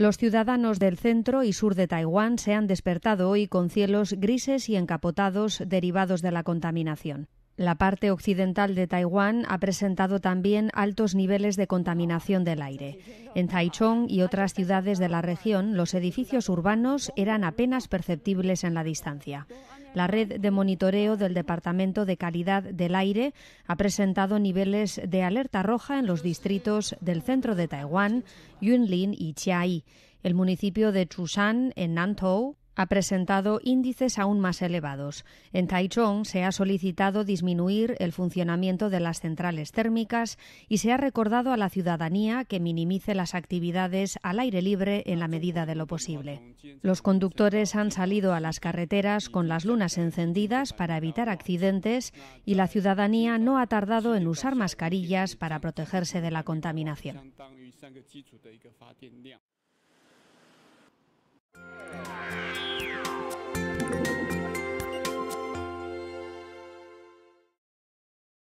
Los ciudadanos del centro y sur de Taiwán se han despertado hoy con cielos grises y encapotados derivados de la contaminación. La parte occidental de Taiwán ha presentado también altos niveles de contaminación del aire. En Taichung y otras ciudades de la región, los edificios urbanos eran apenas perceptibles en la distancia. La red de monitoreo del Departamento de Calidad del Aire ha presentado niveles de alerta roja en los distritos del centro de Taiwán, Yunlin y Chiayi. El municipio de Chusan en Nantou, ha presentado índices aún más elevados. En Taichung se ha solicitado disminuir el funcionamiento de las centrales térmicas y se ha recordado a la ciudadanía que minimice las actividades al aire libre en la medida de lo posible. Los conductores han salido a las carreteras con las lunas encendidas para evitar accidentes y la ciudadanía no ha tardado en usar mascarillas para protegerse de la contaminación.